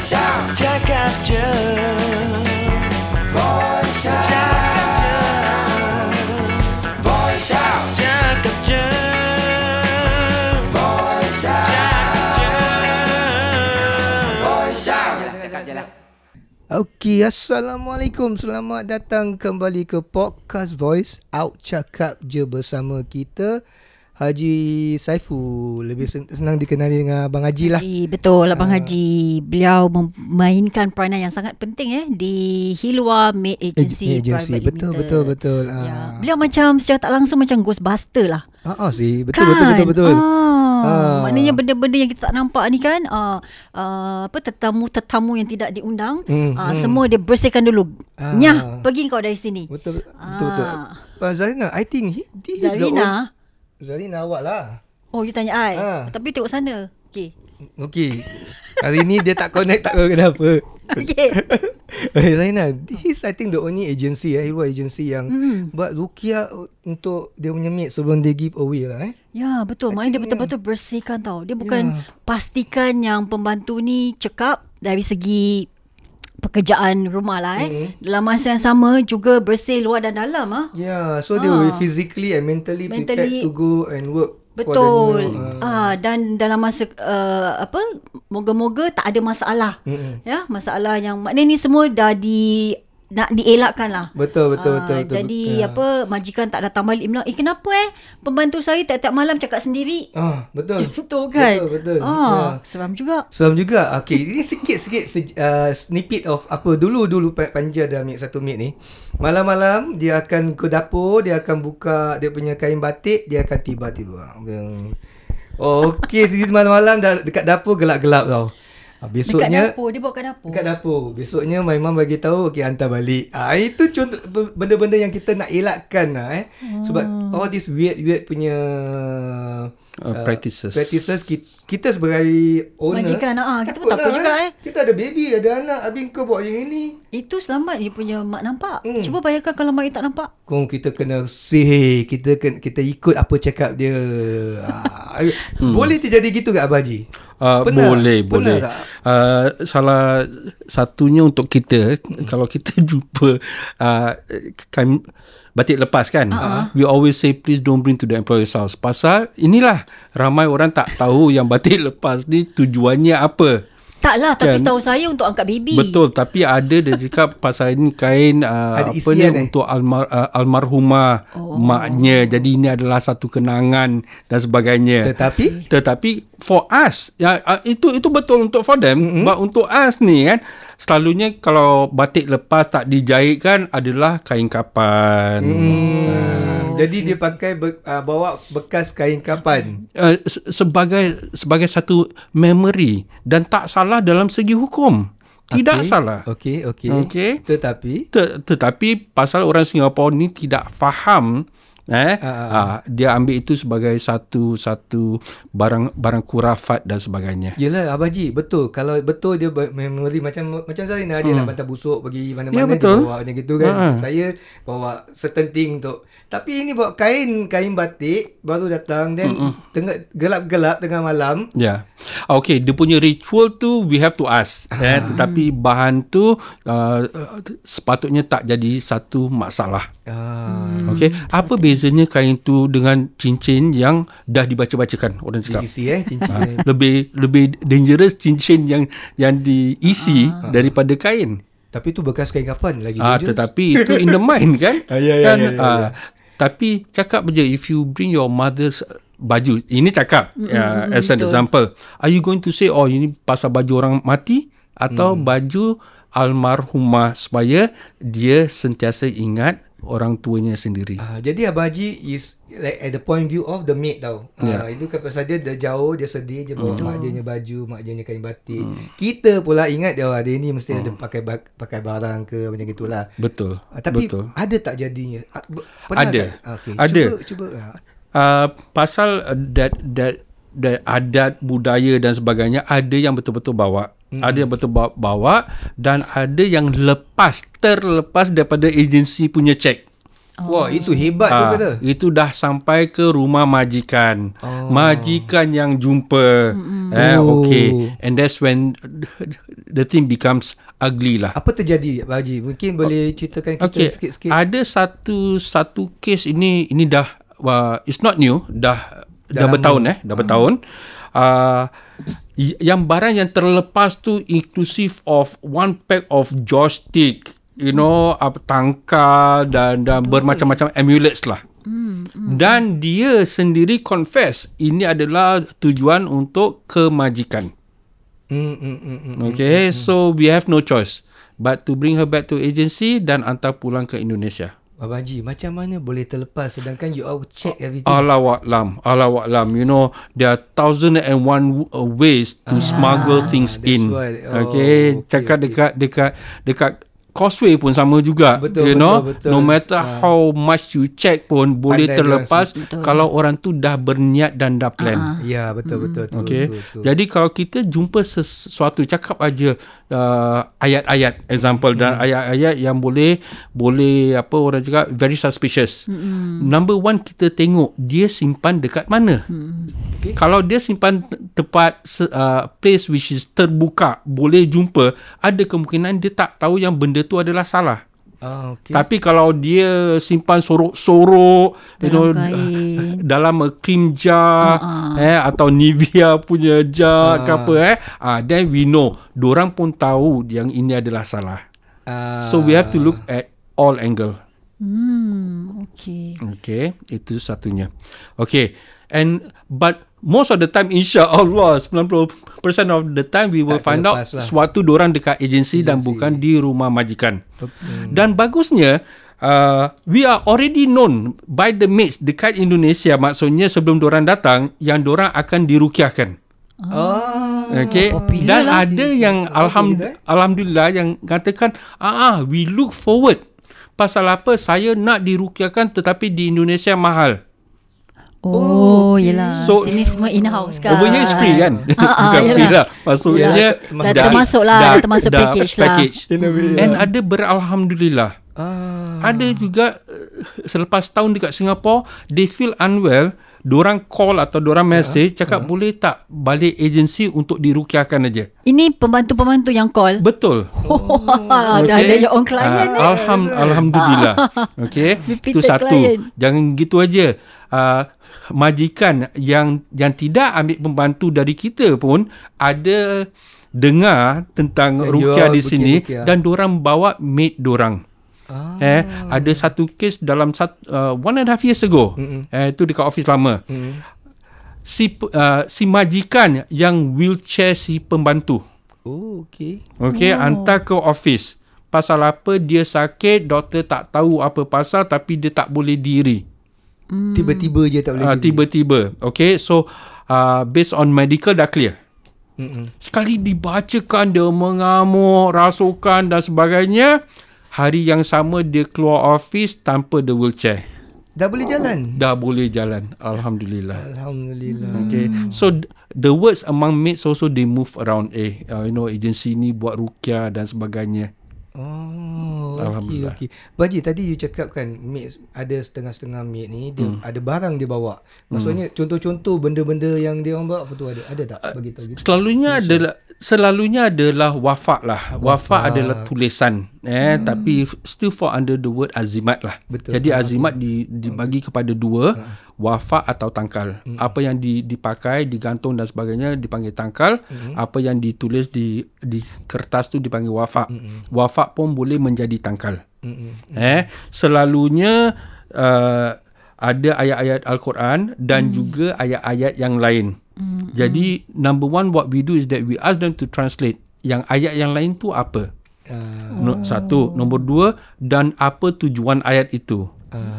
Voice out. Cakap je. Voice out. Cakap je. Voice out. Cakap je. Voice out. Cakap je. Voice assalamualaikum. Selamat datang kembali ke podcast Voice Out Cakap Je bersama kita. Haji Saifu lebih senang dikenali dengan Abang Haji lah. Haji, betul Abang uh, Haji. Beliau memainkan peranan yang sangat penting eh di Hilwa Made Agency. Ag- agency. Betul, betul betul betul. Ya. Uh. Beliau macam secara tak langsung macam ghostbuster lah. Ha uh, uh, sih, betul, kan? betul betul betul betul. Uh. Ah. ah. Maknanya benda-benda yang kita tak nampak ni kan uh, uh, apa tetamu-tetamu yang tidak diundang hmm, uh, hmm. semua dia bersihkan dulu. Ah. Nyah, pergi kau dari sini. Betul betul. Ah. betul. I think he, this is the Zarina awak lah. Oh, you tanya I? Ha. Tapi tengok sana. Okay. Okay. Hari ni dia tak connect tak tahu kenapa. Okay. okay eh, Zarina, this I think the only agency, eh, Hilwa agency yang mm. buat Rukia untuk dia punya mate sebelum dia give away lah eh. Ya, betul. Maknanya dia ya. betul-betul yeah. bersihkan tau. Dia bukan yeah. pastikan yang pembantu ni cekap dari segi pekerjaan rumah lah eh. Mm-hmm. Dalam masa yang sama juga bersih luar dan dalam ah. Ya, yeah, so ha. they were physically and mentally, mentally prepared to go and work Betul. Ah uh, dan dalam masa uh, apa moga-moga tak ada masalah. Mm-hmm. Ya, masalah yang maknanya ni semua dah di nak dielakkan lah Betul betul, aa, betul ah, betul Jadi betul. Ya. apa Majikan tak datang balik bilang, Eh kenapa eh Pembantu saya tiap-tiap malam Cakap sendiri ah, Betul Contoh kan Betul betul ah, yeah. Seram juga Seram juga Okay ini sikit-sikit se- uh, Snippet of Apa dulu-dulu Panja dalam minit satu minit ni Malam-malam Dia akan ke dapur Dia akan buka Dia punya kain batik Dia akan tiba-tiba Okay Okay, malam-malam dah dekat dapur gelap-gelap tau. Ah, besoknya dekat dapur, dia bawa kat dapur. Dekat dapur. Besoknya my mum bagi tahu okey hantar balik. Ah itu contoh benda-benda yang kita nak elakkan lah eh. Hmm. Sebab all this weird weird punya uh, ah, practices. Practices kita, kita sebagai owner. Majikan ah, kita pun takut lah, juga eh. eh. Kita ada baby, ada anak, abang kau buat yang ini. Itu selamat dia punya mak nampak. Hmm. Cuba bayangkan kalau mak dia tak nampak. Kau kita kena sihir, kita kita ikut apa cakap dia. ah. hmm. Boleh terjadi gitu ke abaji? pernah, boleh, pernah boleh. Uh, salah satunya untuk kita hmm. kalau kita jumpa uh, kan batik lepas kan. Uh-huh. We always say please don't bring to the employer's house. Pasal inilah ramai orang tak tahu yang batik lepas ni tujuannya apa. Tak lah Tapi kan? setahu saya Untuk angkat baby Betul Tapi ada dia cakap Pasal ini kain uh, ada Apa ni eh? Untuk almar, uh, almarhumah oh. Maknya Jadi ini adalah Satu kenangan Dan sebagainya Tetapi Tetapi For us ya, uh, Itu itu betul untuk for them mm-hmm. But untuk us ni kan selalunya kalau batik lepas tak dijahit kan adalah kain kapan. Hmm. Ha. Jadi dia pakai be- ah, bawa bekas kain kapan uh, sebagai sebagai satu memory dan tak salah dalam segi hukum. Tidak okay. salah. Okey okey. Okay. Tetapi Tet- tetapi pasal orang Singapura ni tidak faham eh uh, uh, dia ambil itu sebagai satu satu barang barang kurafat dan sebagainya. Yalah abang ji betul kalau betul dia memori macam macam saya nak dia hmm. nak bantah busuk bagi mana-mana ya, dia bawa macam gitu kan. Uh. Saya bawa certain thing untuk tapi ini bawa kain kain batik baru datang dan Mm-mm. tengah gelap-gelap tengah malam. Ya. Yeah. Okay dia punya ritual tu we have to ask eh tetapi bahan tu uh, sepatutnya tak jadi satu masalah. Uh. Okay apa beza bezanya kain tu dengan cincin yang dah dibaca-bacakan orang cakap. Isi eh cincin. Ha, lebih lebih dangerous cincin yang yang diisi ah. ah. daripada kain. Tapi tu bekas kain kapan lagi ah, dangerous. tetapi itu in the mind kan? ah, yeah, yeah, kan? Yeah, yeah, yeah, yeah. Ah, ya. tapi cakap je if you bring your mother's baju ini cakap mm, uh, as an betul. example are you going to say oh ini pasal baju orang mati atau mm. baju almarhumah supaya dia sentiasa ingat orang tuanya sendiri. Uh, jadi Abah Haji is like at the point view of the maid tau. Yeah. Uh, ya. itu pasal dia dah jauh, dia sedih, dia mm. mak dia baju, mak dia kain batik. Mm. Kita pula ingat dia, oh, dia ni mesti mm. ada hmm. pakai ba- pakai barang ke macam itulah. Betul. Uh, tapi Betul. ada tak jadinya? Ah, pernah ada. Tak? Okay. ada. Cuba, cuba. Uh. Uh, pasal that, that, that adat, budaya dan sebagainya ada yang betul-betul bawa hmm Ada yang betul bawa dan ada yang lepas terlepas daripada agensi punya cek. Oh. Wah, itu hebat ah, tu kata. Itu dah sampai ke rumah majikan. Oh. Majikan yang jumpa. Mm-hmm. Eh, oh. okay. And that's when the thing becomes ugly lah. Apa terjadi, Pak Haji? Mungkin boleh ceritakan kita okay. sikit-sikit. Ada satu satu case ini ini dah uh, it's not new, dah dah, bertahun eh, dah mm. bertahun. Ah uh, yang barang yang terlepas tu inclusive of one pack of joystick you know hmm. tangkal dan dan bermacam-macam amulets lah hmm. Hmm. dan dia sendiri confess ini adalah tujuan untuk kemajikan hmm, hmm, hmm, hmm. okay hmm. so we have no choice but to bring her back to agency dan hantar pulang ke Indonesia Bapak Haji, macam mana boleh terlepas sedangkan you all check everything? Allah waklam, Allah waklam. You know, there are thousand and one uh, ways to ah, smuggle things in. Why. Oh, okay, cakap okay, okay. dekat, dekat, dekat Causeway pun sama juga betul, You know betul, No matter ha. how much you check pun Boleh Pandai terlepas Kalau orang tu dah berniat dan dah plan uh Ya betul-betul hmm. betul, Okay betul, betul. Jadi kalau kita jumpa sesuatu Cakap aja uh, ayat-ayat example dan hmm. ayat-ayat yang boleh boleh apa orang cakap very suspicious. Mm-mm. Number one kita tengok dia simpan dekat mana. Hmm. Okay. Kalau dia simpan tempat uh, place which is terbuka boleh jumpa ada kemungkinan dia tak tahu yang benda tu adalah salah. Ah, okay. Tapi kalau dia simpan sorok-sorok dalam you know, dalam a cream jar uh-huh. eh atau Nivea punya jar uh. ke apa eh, ah uh, then we know, diorang pun tahu yang ini adalah salah. Uh. So we have to look at all angle. Hmm, okay. Okay, itu satunya. Okay. And but most of the time insya Allah 90% of the time we will tak find out lah. suatu orang dekat agensi dan bukan di rumah majikan hmm. dan bagusnya uh, we are already known by the mates dekat Indonesia maksudnya sebelum orang datang yang orang akan dirukiahkan Oh, okay. Dan lah. ada yang alhamdulillah, alhamdulillah yang katakan ah we look forward pasal apa saya nak dirukiahkan tetapi di Indonesia mahal. Oh, oh yelah. So, Sini semua in-house kan. Over is free kan? Uh, uh, Bukan yelah. free lah. Maksudnya, yeah. dah, termasuk, dah, termasuk lah. Dah, termasuk dah, package, lah. package lah. In a way, And yeah. ada beralhamdulillah. Uh. Ada juga eh, selepas tahun dekat Singapore, they feel unwell diorang call atau diorang ya. message yeah. cakap yeah. boleh tak balik agensi untuk dirukiahkan aja. Ini pembantu-pembantu yang call. Betul. Oh. Okay. Dah ada your own client. Uh, eh. Alham, alhamdulillah. okay. Itu satu. Client. Jangan gitu aja. Uh, majikan yang yang tidak ambil pembantu dari kita pun ada dengar tentang ya, rukiah di sini rukia. dan diorang bawa maid diorang. Ah. Eh, ada satu kes dalam satu, uh, one and a half years ago. Mm-hmm. Eh, itu dekat office lama. Mm-hmm. Si uh, si majikan yang wheelchair si pembantu. Oh, Okay. Okey, oh. hantar ke office. Pasal apa dia sakit, doktor tak tahu apa pasal tapi dia tak boleh diri. Mm. Tiba-tiba je tak boleh uh, diri. tiba-tiba. Okay. so uh, based on medical dah clear. Mm-hmm. Sekali dibacakan dia mengamuk, rasukan dan sebagainya hari yang sama dia keluar office tanpa the wheelchair. Dah boleh jalan. Dah boleh jalan. Alhamdulillah. Alhamdulillah. Okay. So the words among mates also they move around. Eh, uh, you know, agency ni buat rukyah dan sebagainya. Oh, Alhamdulillah. Okay, okay. Baji, tadi you cakap kan mate, ada setengah-setengah mid ni, dia hmm. ada barang dia bawa. Maksudnya hmm. contoh-contoh benda-benda yang dia orang bawa apa tu ada? Ada tak? Uh, Bagi tahu gitu. Selalunya Masya. adalah selalunya adalah wafak lah. Wafak, adalah tulisan. Eh, hmm. tapi still for under the word azimat lah. Betul. Jadi azimat di dibagi kepada dua. Ha wafak atau tangkal. Hmm. Apa yang di, dipakai, digantung dan sebagainya dipanggil tangkal. Hmm. Apa yang ditulis di di kertas tu dipanggil wafak. Hmm. hmm. Wafak pun boleh menjadi tangkal. Hmm, hmm, hmm. Eh, selalunya uh, ada ayat-ayat Al-Quran dan hmm. juga ayat-ayat yang lain. Hmm. Jadi number one what we do is that we ask them to translate yang ayat yang lain tu apa. Uh, no, satu, nombor dua dan apa tujuan ayat itu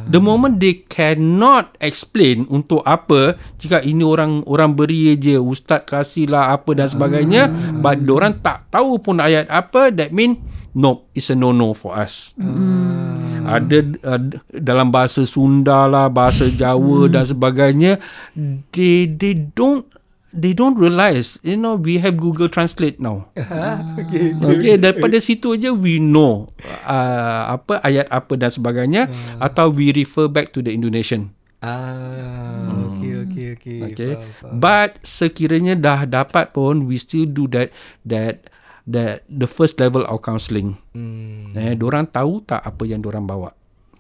the moment they cannot explain untuk apa jika ini orang orang beri je ustaz kasih lah, apa dan sebagainya uh. but orang tak tahu pun ayat apa that mean no it's a no no for us uh. ada uh, dalam bahasa Sunda lah bahasa Jawa uh. dan sebagainya they they don't they don't realize you know we have google translate now ah, okay okay daripada situ aja we know uh, apa ayat apa dan sebagainya ah. atau we refer back to the indonesian ah hmm. okay okay okay okay faham, faham. but sekiranya dah dapat pun we still do that that that the first level of counselling. hmm eh, orang tahu tak apa yang orang bawa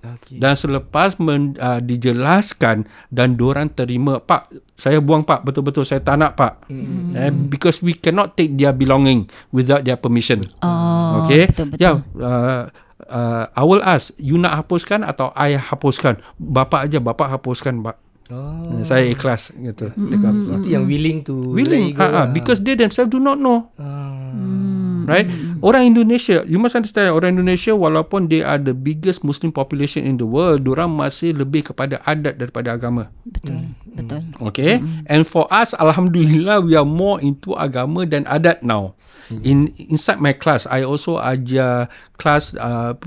Okay. Dan selepas men, uh, dijelaskan dan diorang terima, Pak, saya buang Pak, betul-betul saya tak nak Pak. Mm. Eh, because we cannot take their belonging without their permission. Oh, okay? betul-betul. Yeah, ya, uh, ah, uh, I will ask, you nak hapuskan atau I hapuskan? Bapak aja, bapak hapuskan Pak. Oh. Eh, saya ikhlas gitu. Mm. Itu yang mm-hmm. willing to willing. let go. Ah, lah. Because they themselves do not know. Oh. Right? Mm. Orang Indonesia, you must understand orang Indonesia walaupun they are the biggest Muslim population in the world, orang masih lebih kepada adat daripada agama. Betul, mm. betul. Hmm. Okay, mm. and for us, alhamdulillah, we are more into agama than adat now. Mm. In inside my class, I also aja class. Uh,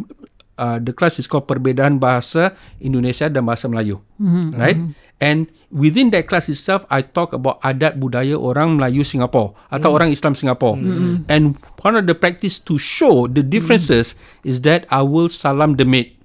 uh, the class is called perbedaan bahasa Indonesia dan bahasa Melayu, mm. right? Mm. And within that class itself, I talk about adat budaya orang Melayu Singapore atau hmm. orang Islam Singapore. Mm. And one of the practice to show the hmm. differences mm. is that I will salam the maid.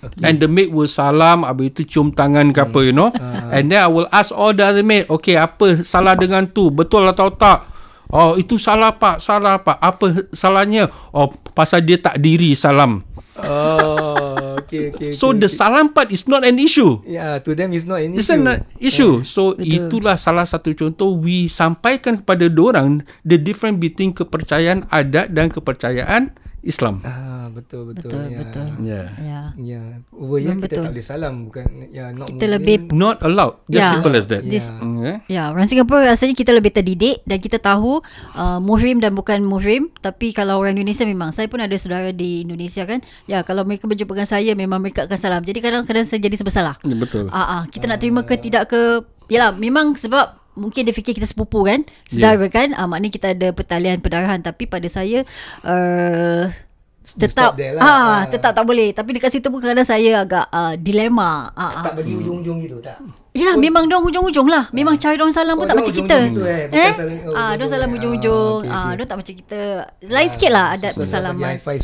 Okay. And the maid will salam, habis itu cium tangan ke apa, you know. Uh. And then I will ask all the other maid, okay, apa salah dengan tu? Betul atau tak? Oh, itu salah pak, salah pak. Apa salahnya? Oh, pasal dia tak diri salam. Oh okay, okay, so okay, the okay. salam part is not an issue. Yeah, to them is not an issue. It's an issue. Yeah. So Betul. itulah salah satu contoh we sampaikan kepada orang the difference between kepercayaan adat dan kepercayaan Islam. Ah betul betul. Betul ya. betul. Ya. Ya. Ya. ya kita betul. tak boleh salam bukan ya not kita lebih not allowed. Just yeah. simple as that. Yeah. Ya. Okay. Mm, yeah. Ya, orang Singapura rasanya kita lebih terdidik dan kita tahu uh, muhrim dan bukan muhrim tapi kalau orang Indonesia memang saya pun ada saudara di Indonesia kan. Ya kalau mereka berjumpa dengan saya memang mereka akan salam. Jadi kadang-kadang saya jadi sebesalah. Ya, betul. Ah, ah kita ah, nak terima ke tidak ke Yalah memang sebab mungkin dia fikir kita sepupu kan saudara yeah. kan uh, maknanya kita ada pertalian perdarahan tapi pada saya uh, tetap lah. Ah, ah tetap tak boleh tapi dekat situ pun kadang saya agak uh, ah, dilema ah tak bagi ujung-ujung gitu tak ya oh. memang dong ujung-ujung lah memang cari dong salam pun oh, tak macam kita eh? Eh? Oh, eh ah dong salam ujung-ujung ah dong tak macam kita lain sikit lah adat bersalam wifi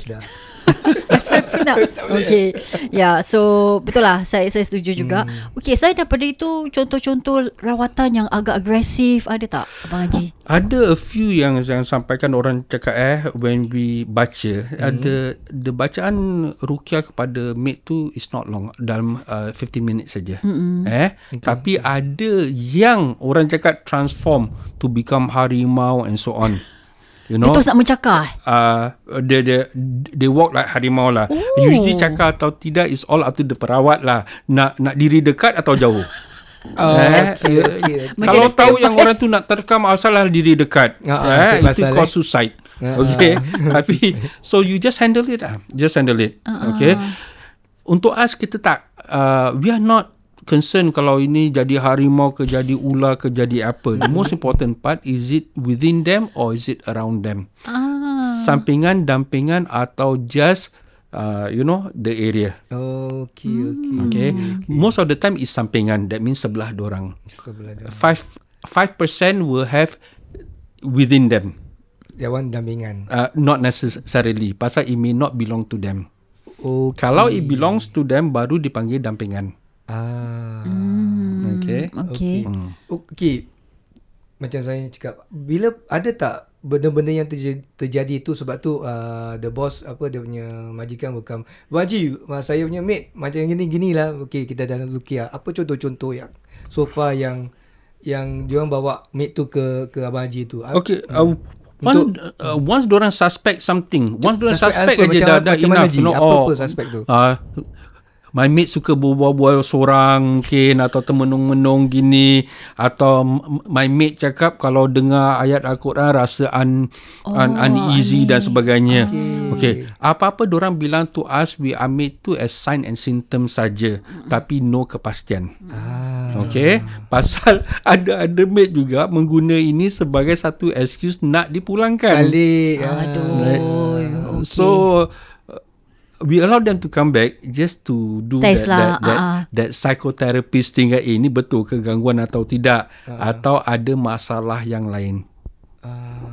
nak. Okay yeah, so Betul lah Saya saya setuju juga hmm. Okay saya daripada itu Contoh-contoh Rawatan yang agak agresif Ada tak Abang Haji Ada a few yang Saya sampaikan orang cakap eh When we baca hmm. Ada The bacaan Rukia kepada Maid tu Is not long Dalam uh, 15 minit saja hmm. Eh okay. Tapi ada Yang Orang cakap transform To become harimau And so on You know, dia terus nak mencakar uh, dia, they dia walk like harimau lah Ooh. Usually cakar atau tidak is all up to the perawat lah Nak nak diri dekat atau jauh Oh, eh, eh, okay, okay. Kalau tahu yang way. orang tu nak terkam asal lah diri dekat uh, eh, eh? Ah, okay, Itu cause suicide uh, Okay Tapi So you just handle it lah Just handle it uh, Okay Untuk us kita tak uh, We are not concern kalau ini jadi harimau ke jadi ular ke jadi apa. The most important part is it within them or is it around them? Ah. Sampingan, dampingan atau just uh, you know the area. Okay, hmm. okay. Okay. Most of the time is sampingan. That means sebelah dorang. Sebelah dorang. Five five percent will have within them. They want dampingan. Uh, not necessarily. Pasal it may not belong to them. Okay. Kalau it belongs to them baru dipanggil dampingan. Ah. Mm. Okay. Okay. Okay. Hmm. okay. Macam saya cakap, bila ada tak benda-benda yang terjadi, terjadi tu sebab tu uh, the boss apa dia punya majikan bukan Baji uh, saya punya mate macam gini gini lah okey kita dah look ya lah. apa contoh-contoh yang so far yang yang dia bawa mate tu ke ke abang Haji tu ah, okey hmm. uh, once uh, once dia orang suspect something once dia orang suspect aja dah dah enough apa-apa no, oh, suspect tu uh, my mate suka berbual-bual seorang mungkin atau termenung-menung gini atau my mate cakap kalau dengar ayat Al-Quran rasa un, oh, un, uneasy dan sebagainya. Okey. Okay. Apa-apa orang bilang to us we ambil tu as sign and symptom saja hmm. tapi no kepastian. Ah. Okey. Pasal ada ada mate juga menggunakan ini sebagai satu excuse nak dipulangkan. Balik. Aduh. Right. Okay. So we allow them to come back just to do that, lah. that that uh-huh. that psychotherapist tinggal eh, ini betul ke gangguan atau tidak uh-huh. atau ada masalah yang lain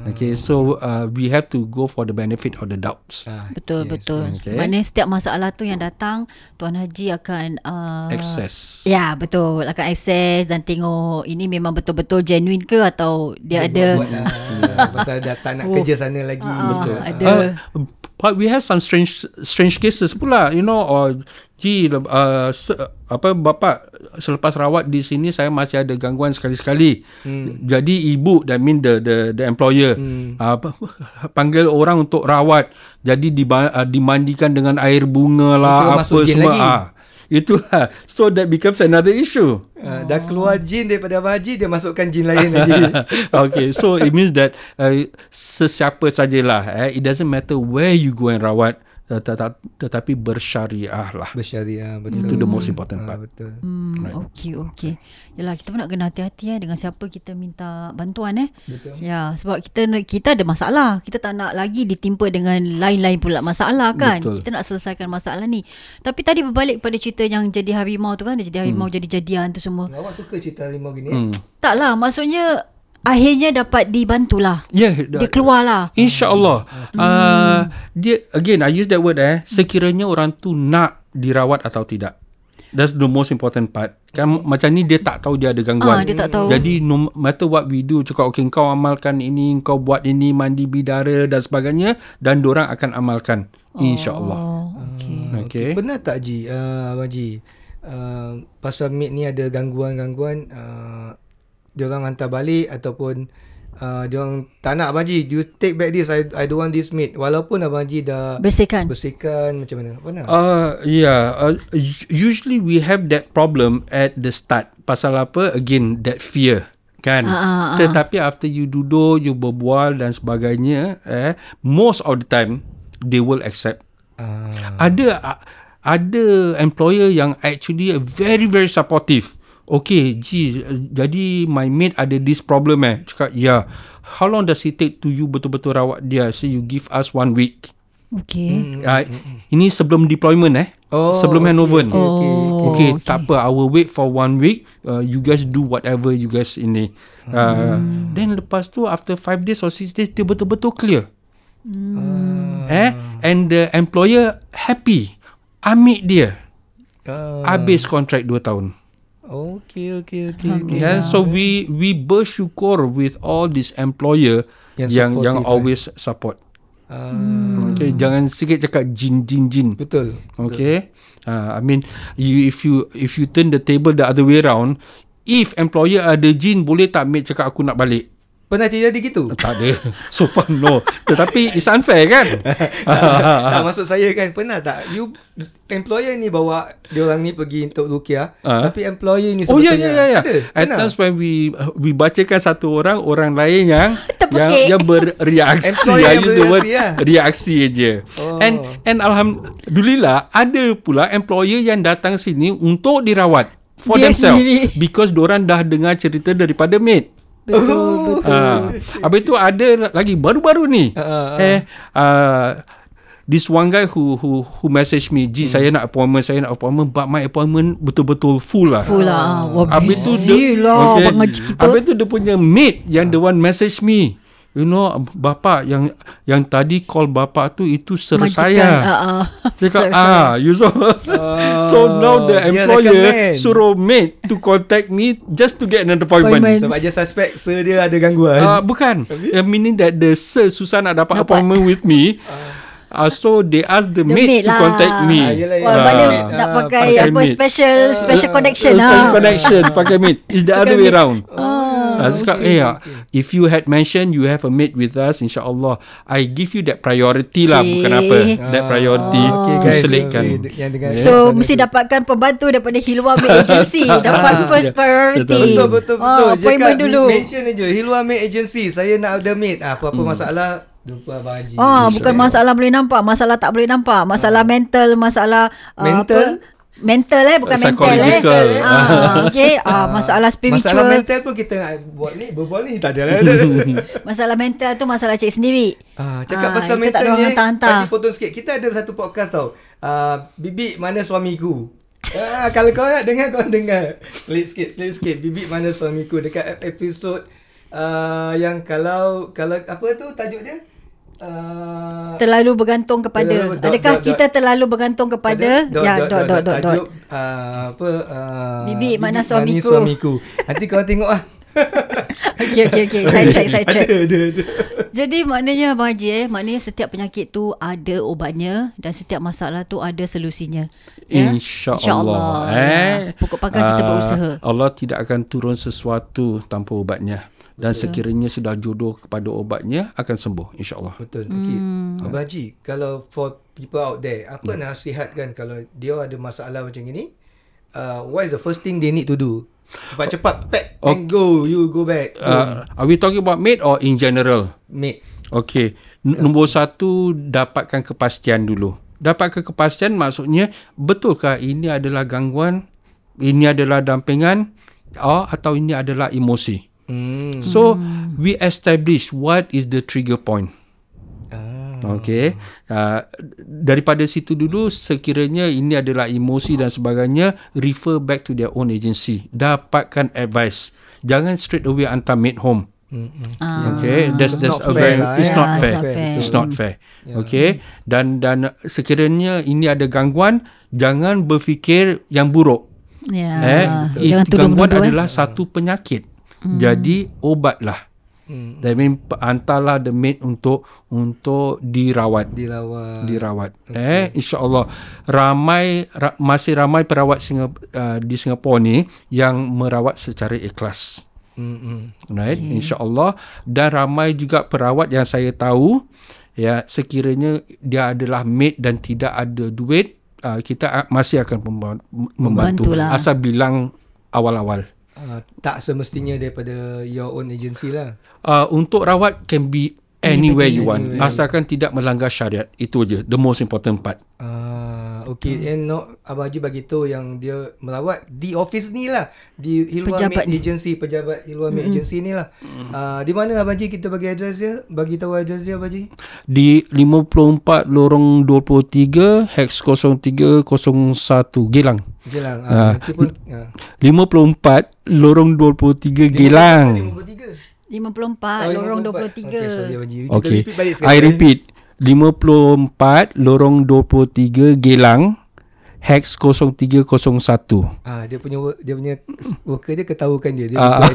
Okay, so uh, we have to go for the benefit of the doubts. Ah, betul, yes, betul. Okay. Maknanya setiap masalah tu yang datang, Tuan Haji akan... Uh, access. Ya, yeah, betul. Akan access dan tengok ini memang betul-betul genuine ke atau dia, dia ada... Buat-buat lah. yeah, pasal dah tak nak oh. kerja sana lagi. Ah, betul. Ada. Uh, But we have some strange strange cases pula, you know, or gee, uh, se, apa bapa selepas rawat di sini saya masih ada gangguan sekali-sekali. Hmm. Jadi ibu that mean the the the employer hmm. uh, panggil orang untuk rawat. Jadi di, uh, dimandikan dengan air bunga lah apa semua. Lagi. Ah. Itu Itulah. So that becomes another issue. Uh, oh. Dah keluar jin daripada Abang Haji, dia masukkan jin lain lagi. okay. So it means that uh, sesiapa sajalah. Eh, it doesn't matter where you go and rawat. Eh, tetapi bersyariah lah. Bersyariah betul. Itu the most hmm. important ah, part. Ha, betul. Hmm, right. Okay okay. Yalah kita pun nak kena hati-hati eh dengan siapa kita minta bantuan eh. Betul. Ya sebab kita kita ada masalah. Kita tak nak lagi ditimpa dengan lain-lain pula masalah kan. Betul. Kita nak selesaikan masalah ni. Tapi tadi berbalik pada cerita yang jadi harimau tu kan. Jadi harimau hmm. jadi jadian tu semua. Awak suka cerita harimau gini? Eh? Hmm. Eh? Taklah maksudnya akhirnya dapat dibantulah. Yeah, da- dia keluarlah. Insya-Allah. Hmm. Uh, dia again I use that word eh sekiranya orang tu nak dirawat atau tidak. That's the most important part. Kan macam ni dia tak tahu dia ada gangguan. Ah, dia tak tahu. Jadi no matter what we do cakap okay kau amalkan ini, kau buat ini mandi bidara dan sebagainya dan orang akan amalkan insya-Allah. Oh, okay. Hmm, okay. Pernah tak ji uh, Abang ji? Uh, pasal mate ni ada gangguan-gangguan uh, dia orang hantar balik ataupun uh, dia orang tak nak abang Ji. you take back this I, I don't want this meat walaupun abang Ji dah bersihkan bersihkan macam mana apa nak uh, yeah uh, usually we have that problem at the start pasal apa again that fear kan uh, uh, uh. tetapi after you duduk you berbual dan sebagainya eh most of the time they will accept uh. ada ada employer yang actually very very supportive Okay, gee, jadi my mate ada this problem eh. Cakap, yeah. How long does it take to you betul-betul rawat dia? So you give us one week. Okay. Mm, uh, mm, ini sebelum deployment eh. Oh, sebelum okay, handover. Okay, okay, okay, oh, okay, okay, tak apa. I will wait for one week. Uh, you guys do whatever you guys ini. Uh, mm. Then lepas tu, after five days or six days, dia betul-betul clear. Mm. Eh? And the employer happy. Ambil dia. Uh. Habis kontrak dua tahun. Okay, okay, okay. okay. Yeah, so we we bersyukur with all this employer yang yang, yang always support. Hmm. Okay, jangan sikit cakap jin jin jin. Betul. Okay. Betul. Uh, ah, I mean, you, if you if you turn the table the other way round, if employer ada jin, boleh tak make cakap aku nak balik? Pernah terjadi gitu? Eh, tak ada. So far no. Tetapi it's unfair kan? tak, tak maksud saya kan. Pernah tak? You employer ni bawa dia orang ni pergi untuk Rukia. Uh? Tapi employer ni sebetulnya. Oh ya, ya, ya. ya. At times when we we bacakan satu orang, orang lain yang yang, yang bereaksi. employer I yang use the word ya. reaksi aja. Oh. And and alhamdulillah ada pula employer yang datang sini untuk dirawat for dia themselves sendiri. because orang dah dengar cerita daripada mate betul, oh. betul. Uh, ah. apa itu ada lagi baru-baru ni uh, uh. eh uh, this one guy who who who message me G hmm. saya nak appointment saya nak appointment but my appointment betul-betul full lah full lah uh. tu, itu tu lah okay. dia punya mate yang uh. the one message me you know bapa yang yang tadi call bapa tu itu ser saya. Uh, uh, cakap ah you so uh, so now the employer suruh mate to contact me just to get an appointment. appointment. Sebab dia suspect sir dia ada gangguan. uh, bukan. Uh, meaning that the sir susah nak dapat, dapat. appointment with me. Uh. so they ask the, the maid to lah. contact me. Ah, yelah, yelah. Uh, nak pakai, pakai apa special special uh, connection. Uh, special uh, connection uh, pakai maid. Is the other way round. Uh. Ah, I cakap, eh, ah, okay. if you had mentioned you have a mate with us, insyaAllah, I give you that priority lah, okay. lah, bukan apa. Ah, that priority okay, to guys, selitkan. Okay, yeah. So, so mesti dapatkan pembantu daripada Hilwa Mate Agency. dapat ah, first priority. Betul, betul, betul. betul. Ah, appointment cakap, dulu. Mention je, Hilwa Mate Agency, saya nak ada mate. Ah, apa-apa ah, mm. masalah, Jumpa Abang Haji. Ah, bukan masalah boleh nampak, masalah tak boleh nampak. Masalah ah. mental, masalah... Mental? mental eh bukan mental eh. eh. Ah, ah okay. Ah, ah, masalah spiritual. Masalah mental pun kita nak buat ni, berbual ni tak ada lah. masalah mental tu masalah cik sendiri. Ah, cakap ah, pasal mental ni, nanti potong sikit. Kita ada satu podcast tau. Ah, bibik mana suamiku? Ah, kalau kau nak dengar, kau dengar. Selit sikit, selit sikit. Bibi mana suamiku? Dekat episod uh, yang kalau, kalau apa tu tajuk dia? Uh, terlalu bergantung kepada terlalu, dot, adakah dot, dot, kita terlalu bergantung kepada dot, ya dot dot dot, dot, dot, dot. Tajuk, uh, apa uh, bibi mana suamiku, mana suamiku. nanti kau tengoklah okey okey okey saya check saya check ada, ada, ada. jadi maknanya abang Haji eh maknanya setiap penyakit tu ada ubatnya dan setiap masalah tu ada solusinya ya? insyaallah Insya eh ya, pokok pangkal uh, kita ah, berusaha Allah tidak akan turun sesuatu tanpa ubatnya dan Betul. Ya. sekiranya sudah jodoh kepada obatnya akan sembuh insyaallah. Betul. Okay. Hmm. Abah Haji, kalau for people out there, apa yeah. nasihat kan kalau dia ada masalah macam ini? Uh, what is the first thing they need to do? Cepat-cepat pack okay. and go, you go back. Uh, are we talking about mate or in general? Mate. Okey. Nombor satu, dapatkan kepastian dulu. Dapatkan kepastian maksudnya, betulkah ini adalah gangguan? Ini adalah dampingan? Oh, atau ini adalah emosi? Hmm. Mm. So we establish what is the trigger point. Ah. Okay, uh, daripada situ dulu sekiranya ini adalah emosi dan sebagainya, refer back to their own agency. Dapatkan advice. Jangan straight away hantar mate home. Mm-hmm. Uh, okay, ah. that's that's a very lah, it's, yeah, not fair. it's not fair. It's not fair. Okay, dan dan sekiranya ini ada gangguan, jangan berfikir yang buruk. Yeah, eh, it, gangguan adalah satu penyakit. Mm. Jadi obatlah, Hmm. Dan hantarlah the maid untuk untuk dirawat. Dirawat. Dirawat. Okay. Eh insya-Allah ramai ra, masih ramai perawat Singap, uh, di Singapura ni yang merawat secara ikhlas. Hmm. Right? Hmm. Insya-Allah dan ramai juga perawat yang saya tahu ya sekiranya dia adalah maid dan tidak ada duit uh, kita masih akan membantu asal bilang awal-awal. Ah, tak semestinya daripada your own agency lah. Uh, untuk rawat can be anywhere you want anywhere. asalkan tidak melanggar syariat itu je the most important part uh, okay and no abah Haji bagi tahu yang dia melawat di office ni lah di Hilwa pejabat Mate agency pejabat Hilwa Mate mm. agency ni lah uh, di mana abah Haji kita bagi address dia bagi tahu address dia abah Haji di 54 lorong 23 hex 0301 Gelang Gelang uh, Gelang uh, uh. 54 lorong 23 Gelang 54 lorong 24. 23. Okay, sorry, okay. Repeat balik I repeat 54 lorong 23 Gelang. Mm-hmm. Hex 0301. Ah dia punya work, dia punya worker dia ketahukan dia dia. Ah,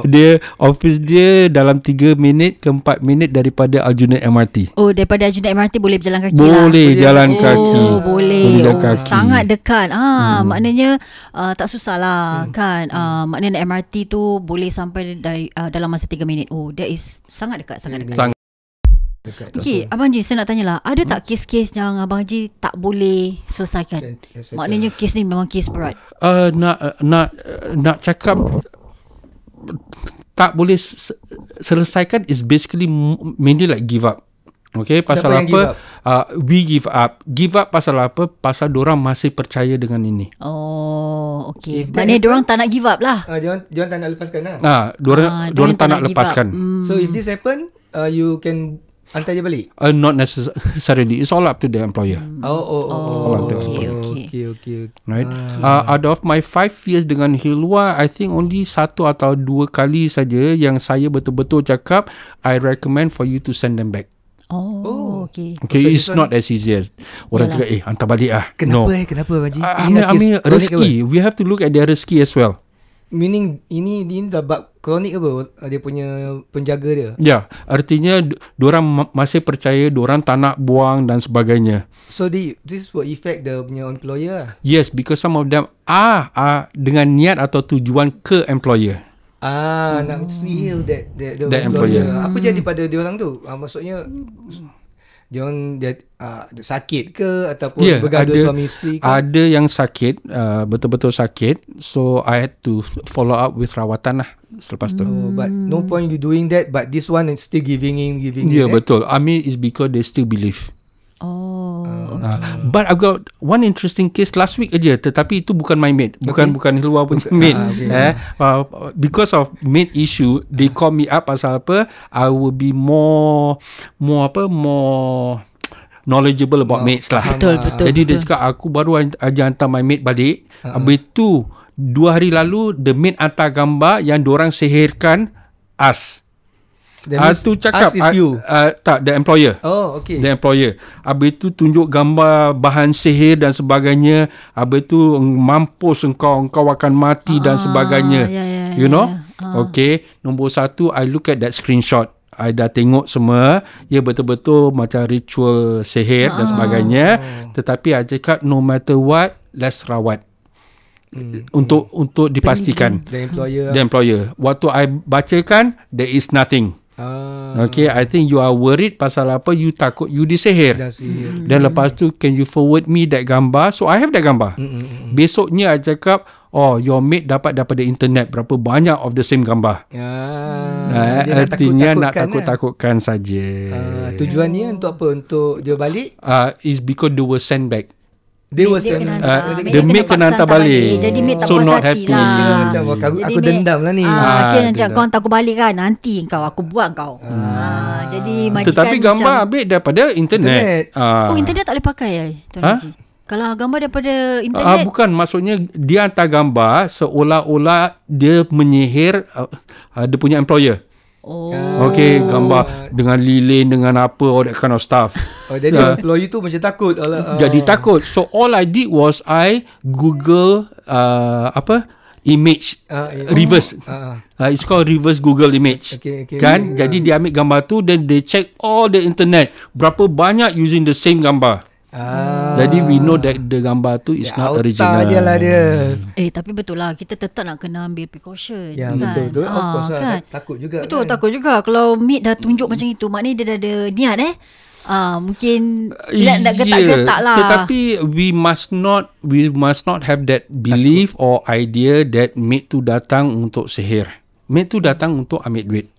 dia office dia dalam 3 minit ke 4 minit daripada Arjuna MRT. Oh daripada Arjuna MRT boleh berjalan kaki lah? boleh lah. Jalan oh, kaki. Boleh, boleh jalan kaki. Sangat dekat. Ah hmm. maknanya uh, tak susahlah hmm. kan. Ah hmm. maknanya MRT tu boleh sampai dari uh, dalam masa 3 minit. Oh that is sangat dekat sangat dekat. Sangat Dekat okay, doktor. Abang Ji saya nak tanyalah Ada tak hmm? kes-kes yang Abang Ji tak boleh selesaikan? Saya, Maknanya saya, kes ni memang kes berat uh, Nak uh, nak uh, nak cakap Tak boleh selesaikan Is basically mainly like give up Okay, pasal apa give Uh, We give up Give up pasal apa? Pasal orang masih percaya dengan ini Oh, okay If Maknanya orang tak nak give up lah Mereka uh, tak nak lepaskan lah Mereka uh, uh, tak nak lepaskan mm. So, if hmm. this happen Uh, you can Hantar je balik? Uh, not necessarily. It's all up to the employer. Oh, oh, oh. oh all up okay, okay, okay, okay. Right? Ah. Uh, out of my five years dengan Hilwa, I think only satu atau dua kali saja yang saya betul-betul cakap, I recommend for you to send them back. Oh, oh. okay. Okay, so it's not as easy as orang cakap, eh, hantar balik ah. Kenapa no. eh? Kenapa, Pak Haji? Ah, I mean, I mean, rezeki. We have to look at their rezeki as well meaning ini ini dah bab kronik apa dia punya penjaga dia. Ya, artinya dia orang masih percaya dia orang tak nak buang dan sebagainya. So the, this will effect the punya employer. Lah? Yes, because some of them ah ah dengan niat atau tujuan ke employer. Ah, oh. nak seal hmm. that that, that, employer. employer. Hmm. Apa jadi hmm. pada dia orang tu? Ah, maksudnya Jangan dia uh, sakit ke ataupun yeah, bergaduh ada, suami isteri ke? Ada yang sakit, uh, betul-betul sakit. So I had to follow up with rawatan lah selepas tu. Oh, but no point you doing that but this one is still giving in giving yeah, in. Yeah, betul. I mean is because they still believe. Oh. Uh, but I got one interesting case last week aja tetapi itu bukan my mate, Bukan okay. bukan luar pun mate, Uh, ah, okay. Eh uh, because of mate issue uh. they call me up pasal apa? I will be more more apa? more knowledgeable about oh, maids lah. Betul, lah. betul, Jadi betul. dia cakap aku baru aja hantar my mate balik. Uh-huh. Habis tu dua hari lalu the mate hantar gambar yang orang seherkan as. Oh. Has tu cakap uh, uh, Tak the employer Oh okay The employer Habis tu tunjuk gambar Bahan sihir dan sebagainya Habis tu mampu, engkau Engkau akan mati Dan ah, sebagainya yeah, yeah, ya, You know yeah, yeah. Ah. Okay Nombor satu I look at that screenshot I dah tengok semua Ia betul-betul Macam ritual Sihir ah. dan sebagainya oh. Tetapi I cakap No matter what Let's rawat Hmm, untuk hmm. untuk dipastikan the employer the employer waktu i bacakan there is nothing Ah. Okay, I think you are worried pasal apa? You takut you disihir. Dah sihir. mm Then hmm. lepas tu, can you forward me that gambar? So, I have that gambar. Mm-hmm. Besoknya, I cakap, oh, your mate dapat daripada internet berapa banyak of the same gambar. Ah. Nah, artinya nak eh? takut-takutkan saja. Ah, tujuannya untuk apa? Untuk dia balik? Ah, is because they were sent back. Dia was dia, kena uh, dia, dia kena hantar balik. balik. Jadi make tak so puas not happy. Lah. Macam aku, aku dendam lah ni. Ah, ah, macam macam kau hantar aku balik kan. Nanti kau aku buang kau. Ah. ah jadi macam Tetapi gambar macam, ambil daripada internet. internet. Ah. Oh internet tak boleh pakai ya. Tuan ha? Haji. Kalau gambar daripada internet. Ah, bukan maksudnya dia hantar gambar seolah-olah dia menyihir uh, uh, dia punya employer. Oh. Okay, gambar dengan lilin, dengan apa, all that kind of stuff. Oh, jadi uh, employee tu macam takut. Oh. Jadi ah. takut. So, all I did was I Google uh, apa image uh, yeah. Eh, oh. reverse. Oh. Uh, it's called reverse Google image. Okay, okay. Kan? Uh. Jadi, dia ambil gambar tu, then they check all the internet. Berapa banyak using the same gambar. Ah. Jadi we know that the gambar tu is ya, not original. Ya, lah dia. Eh, tapi betul lah. Kita tetap nak kena ambil precaution. Ya, kan? betul-betul. Ha, of course lah, ah, kan? lah. Takut juga. Betul, kan? takut juga. Kalau Mid dah tunjuk mm. macam itu, maknanya dia dah ada niat eh. Uh, mungkin eh, nak nak getak-getak ya. lah. Tetapi we must not we must not have that belief takut. or idea that Mid tu datang untuk sihir. Mid tu datang untuk ambil duit.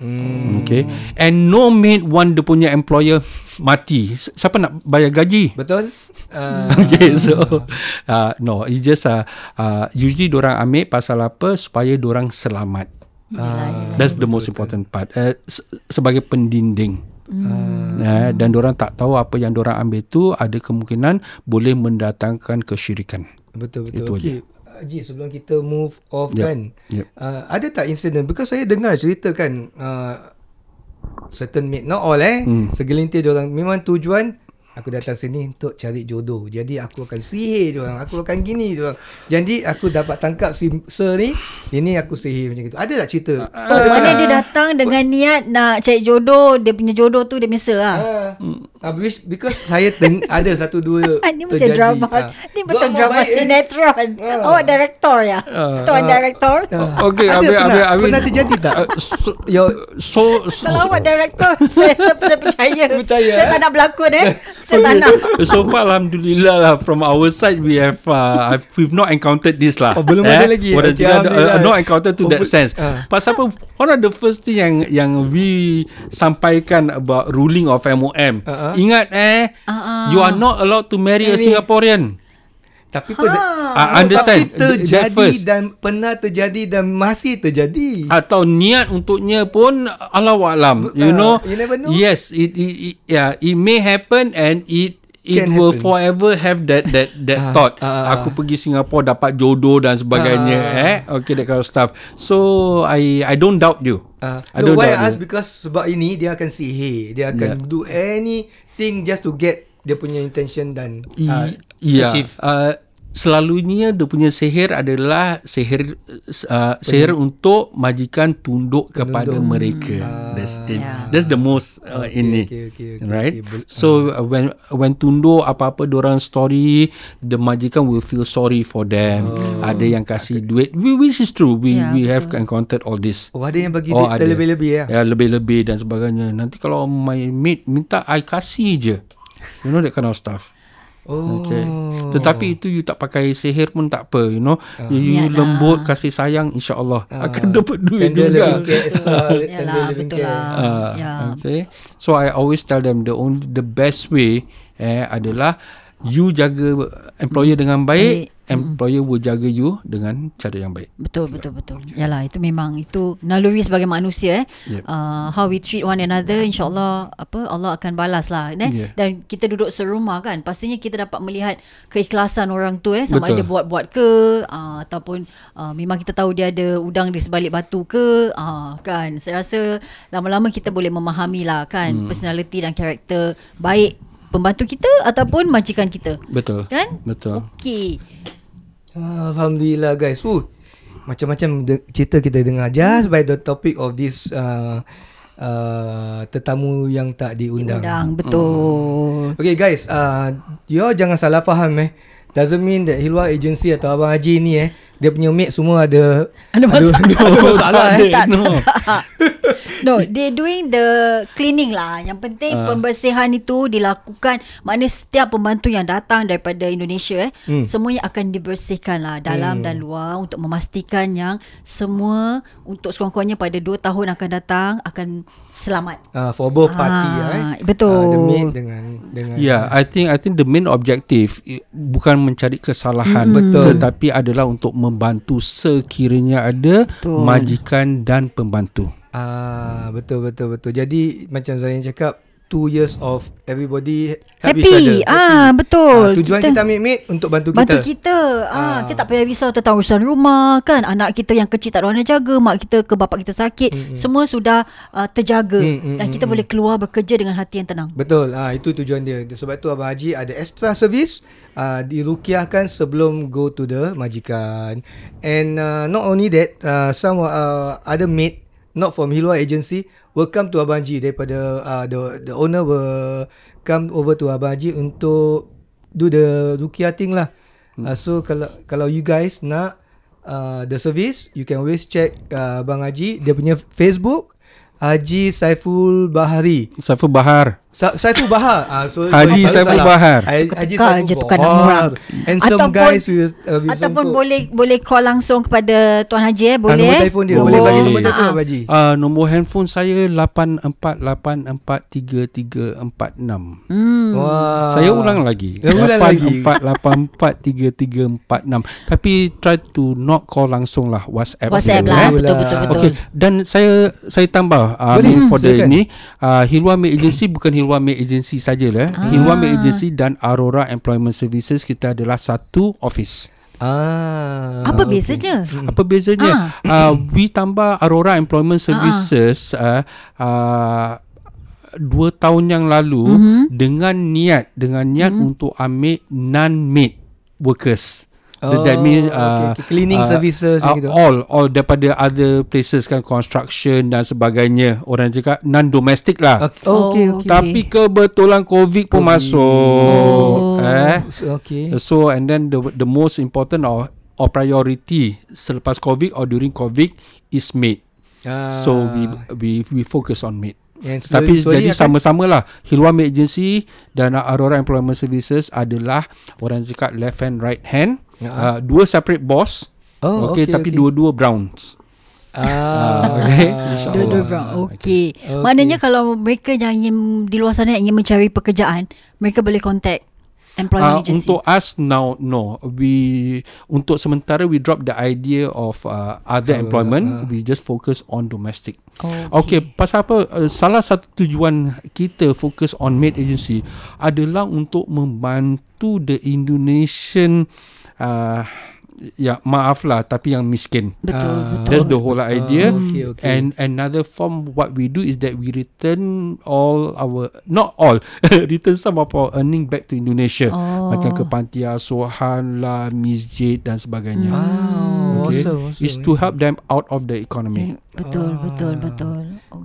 Hmm. Okay. And no maid want the punya employer mati. Siapa nak bayar gaji? Betul. Uh, okay, so uh, no, it just uh, uh, usually orang ambil pasal apa supaya orang selamat. Uh, That's the most important part. Uh, sebagai pendinding. Hmm. Uh, dan orang tak tahu apa yang orang ambil tu ada kemungkinan boleh mendatangkan kesyirikan. Betul betul. Itu okay. Aja. Haji sebelum kita move off yep. kan. Yep. Uh, ada tak incident? Because saya dengar cerita kan uh, certain mate not all eh. Hmm. Segelintir dia orang memang tujuan aku datang sini untuk cari jodoh. Jadi aku akan sihir dia orang. Aku akan gini dia orang. Jadi aku dapat tangkap si Sir ni, ini aku sihir macam gitu. Ada tak cerita? Ah, oh, ah. mana dia ah. datang dengan niat nak cari jodoh, dia punya jodoh tu dia punya Sir lah. Ah. Hmm. Ah, because saya ten- ada satu dua ah, ini terjadi. Macam drama. Ah. Ini betul drama, drama eh. sinetron. Ah. Awak director ya? Ah. Tuan ah. director? Ah. Okay, ada abis, pernah, abis, abis. pernah terjadi tak? so, yo, so, so, Kalau awak director, saya, saya percaya. percaya. Saya eh? tak nak berlakon eh. sofa so far alhamdulillah lah from our side we have uh, we've not encountered this lah oh, belum eh? ada lagi ada, uh, not encountered to oh, that sense uh. pasal apa one of the first thing yang yang we sampaikan about ruling of MOM uh-huh. ingat eh uh-huh. you are not allowed to marry, marry. a Singaporean tapi ha, ha pun uh, understand tapi terjadi that first. dan pernah terjadi dan masih terjadi. Atau niat untuknya pun Allah alam. You ha, know. You never know. Yes, it, it, it yeah, it may happen and it it Can will happen. forever have that that that uh, thought. Uh, Aku pergi Singapura dapat jodoh dan sebagainya uh, eh. Okay that kind of stuff. So I I don't doubt you. Uh, I don't why doubt I ask you. because sebab ini dia akan see hey, dia akan yeah. do anything just to get dia punya intention dan I, uh, yeah. achieve. Uh, selalunya dia punya seher adalah seher uh, sihir untuk majikan tunduk Penunduk. kepada mereka. Uh, that's it. Yeah. That's the most uh, okay, ini. Okay, okay, okay, right? Okay. Uh. So uh, when when tunduk apa-apa orang story the majikan will feel sorry for them. Oh. Ada yang kasih duit. We, which is true. We yeah, we have yeah. encountered all this. Oh ada yang bagi oh, duit lebih-lebih ya. Ya lebih-lebih dan sebagainya. Nanti kalau my mate minta I kasih je. You know that kind of stuff. Oh. Okay. Tetapi itu you tak pakai sihir pun tak apa, you know. Uh, you you lembut kasih sayang insya-Allah uh, akan dapat duit juga. Yalah, yalah, betul lah. Uh, ah, yeah. Okay. So I always tell them the only the best way eh adalah uh, you jaga employer hmm. dengan baik, baik. Hmm. employer will jaga you dengan cara yang baik betul yeah. betul ya. betul yeah. yalah itu memang itu naluri sebagai manusia eh yeah. uh, how we treat one another insyaallah Allah akan balas lah eh? yeah. dan kita duduk serumah kan pastinya kita dapat melihat keikhlasan orang tu eh sama betul. ada buat-buat ke uh, ataupun uh, memang kita tahu dia ada udang di sebalik batu ke uh, kan saya rasa lama-lama kita boleh memahami lah kan hmm. personality dan karakter baik pembantu kita ataupun majikan kita. Betul. Kan? Betul. Okey. Alhamdulillah guys. Uh, macam-macam cerita kita dengar just by the topic of this uh, Uh, tetamu yang tak diundang. Diundang betul. Hmm. Okay guys, uh, yo jangan salah faham eh. Doesn't mean that Hilwa agency atau Abang Haji ni eh, dia punya mate semua ada ada masalah. Ada, ada masalah, ada masalah eh. Tak, no. no, they doing the cleaning lah. Yang penting uh. pembersihan itu dilakukan. Mana setiap pembantu yang datang daripada Indonesia, eh, hmm. semuanya akan dibersihkan lah dalam hmm. dan luar untuk memastikan yang semua untuk sekurang-kurangnya pada 2 tahun akan datang akan selamat. Uh, for both uh, party, right? Ah, eh. Betul. Uh, the main dengan dengan. Yeah, I think I think the main objective bukan mencari kesalahan, hmm. betul. Tetapi adalah untuk membantu sekiranya ada betul. majikan dan pembantu. Ah betul betul betul. Jadi macam saya cakap two years of everybody ah, happy. Ah happy. betul. Ah, tujuan kita, kita ambil mate untuk bantu, kita. Bantu kita. Ah, ah kita tak payah risau tentang urusan rumah kan. Anak kita yang kecil tak ada orang jaga, mak kita ke bapak kita sakit, mm-hmm. semua sudah uh, terjaga mm-hmm. dan kita mm-hmm. boleh keluar bekerja dengan hati yang tenang. Betul. Ah itu tujuan dia. Sebab tu Abah Haji ada extra service uh, dirukiahkan sebelum go to the majikan. And uh, not only that, uh, some uh, other mate not from Hilwa Agency will come to Abang Haji daripada uh, the the owner will come over to Abang Haji untuk do the rukiah thing lah. Hmm. Uh, so kalau kalau you guys nak uh, the service, you can always check uh, Abang Haji. Dia punya Facebook Haji Saiful Bahari. Saiful Bahar. Sa- Saiful Bahar ah, so, Haji so, Saiful salah. Bahar Haji Saiful Bahar Tukar je tukar oh, Handsome ataupun, guys with, uh, with Ataupun songko. boleh Boleh call langsung Kepada Tuan Haji eh Boleh ah, Nombor eh? telefon dia oh. Boleh bagi nombor telefon ah, ah. Haji ah, Nombor handphone saya 84843346. hmm. wow. Saya ulang lagi 84843346. Tapi try to Not call langsung lah Whatsapp Whatsapp lah Betul-betul eh. Okay Dan saya Saya tambah uh, Boleh For the ini Hilwa Mek Agency Bukan Hilwamek Agency sajalah. Eh. Ah. Hilwamek Agency dan Aurora Employment Services kita adalah satu office. Ah, apa okay. bezanya? Hmm. Apa bezanya? Ah. Uh, we tambah Aurora Employment Services ah. uh, dua tahun yang lalu mm-hmm. dengan niat dengan niat mm-hmm. untuk ambil non-made workers. Oh, that means okay, uh, okay. cleaning uh, services uh, gitu. All all daripada other places kan construction dan sebagainya. Orang cakap non domestic lah. Okay. Oh, okay, Tapi kebetulan COVID pun COVID. masuk. Oh, eh. Okay. So and then the the most important or or priority selepas COVID or during COVID is made. Ah. So we we we focus on made. Slowly, Tapi slowly jadi sama-sama lah Hilwa Agency dan Aurora Employment Services adalah orang cakap left hand right hand uh, dua separate boss. Oh, okay, okay, tapi okay. dua-dua browns. Ah, uh, okay. dua-dua brown. Ah, okay. okay. Maknanya kalau mereka yang ingin di luar sana ingin mencari pekerjaan, mereka boleh contact employment uh, agency. Untuk us now, no. We untuk sementara we drop the idea of uh, other uh, employment. Uh. We just focus on domestic. Okay. okay. Pasal apa? Uh, salah satu tujuan kita fokus on maid agency adalah untuk membantu the Indonesian. Hmm uh, ya maaf lah tapi yang miskin. Betul. Uh, betul. That's the whole ah, idea. Uh, okay, okay. And another form what we do is that we return all our not all return some of our earning back to Indonesia oh. macam ke panti asuhan lah, masjid dan sebagainya. Hmm. Wow, okay. Is to help them out of the economy. Eh, betul, uh. betul, betul.